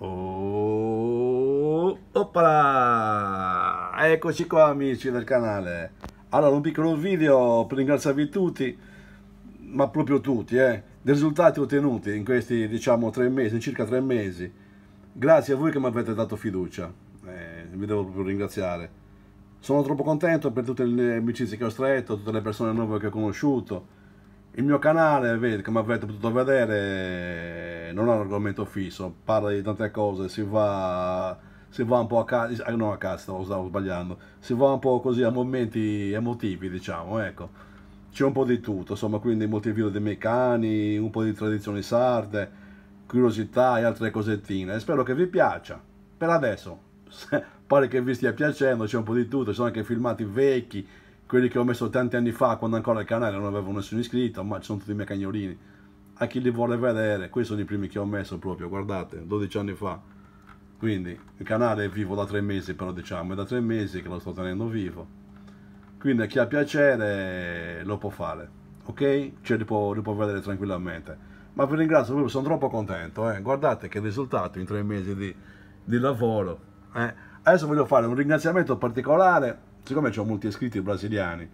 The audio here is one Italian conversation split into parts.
Oh, oppala! Eccoci qua amici del canale. Allora, un piccolo video per ringraziarvi tutti, ma proprio tutti, eh, dei risultati ottenuti in questi, diciamo, tre mesi, in circa tre mesi. Grazie a voi che mi avete dato fiducia. Eh, vi devo proprio ringraziare. Sono troppo contento per tutte le amicizie che ho stretto, tutte le persone nuove che ho conosciuto. Il mio canale, vedete, come avete potuto vedere, non è un argomento fisso, parla di tante cose, si va, si va un po' a cazzo, eh, a cazzo, stavo, stavo, sbagliando, si va un po' così a momenti emotivi, diciamo, ecco. C'è un po' di tutto, insomma, quindi molti video dei miei cani, un po' di tradizioni sarde, curiosità e altre cosettine. spero che vi piaccia. Per adesso, pare che vi stia piacendo, c'è un po' di tutto, ci sono anche filmati vecchi, quelli che ho messo tanti anni fa quando ancora il canale non avevo nessun iscritto, ma ci sono tutti i miei cagnolini a chi li vuole vedere questi sono i primi che ho messo proprio guardate 12 anni fa quindi il canale è vivo da tre mesi però diciamo è da tre mesi che lo sto tenendo vivo quindi a chi ha piacere lo può fare ok? Cioè li può, li può vedere tranquillamente ma vi ringrazio proprio sono troppo contento eh? guardate che risultato in tre mesi di, di lavoro eh? adesso voglio fare un ringraziamento particolare siccome ho molti iscritti brasiliani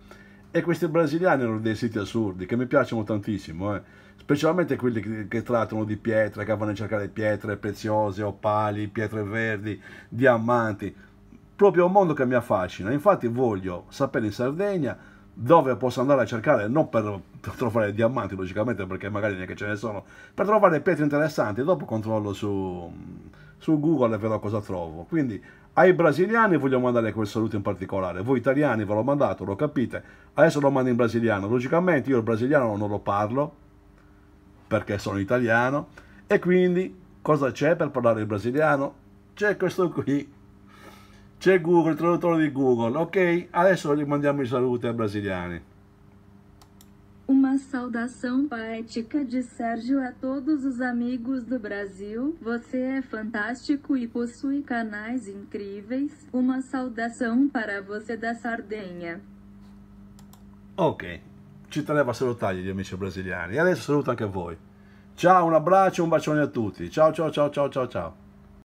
e questi brasiliani hanno dei siti assurdi che mi piacciono tantissimo, eh. specialmente quelli che, che, trattano di pietre, che vanno a cercare pietre preziose, opali, pietre verdi, diamanti. Proprio un mondo che mi affascina. Infatti voglio sapere in Sardegna dove posso andare a cercare, non per, per trovare diamanti logicamente, perché magari neanche ce ne sono, per trovare pietre interessanti. Dopo controllo su, su Google vedo cosa trovo? Quindi ai brasiliani voglio mandare quel saluto in particolare, voi italiani ve l'ho mandato, lo capite, adesso lo mando in brasiliano, logicamente io il brasiliano non lo parlo perché sono italiano e quindi cosa c'è per parlare il brasiliano? C'è questo qui, c'è Google, il traduttore di Google, ok? Adesso gli mandiamo i saluti ai brasiliani. uma saudação poética de Sérgio a todos os amigos do Brasil. Você é fantástico e possui canais incríveis. Uma saudação para você da Sardenha. Ok, ci tenevo a salutargli gli amici brasiliani e adesso saluto anche voi. Ciao, un abbraccio, un bacione a tutti. Ciao ciao ciao ciao ciao ciao.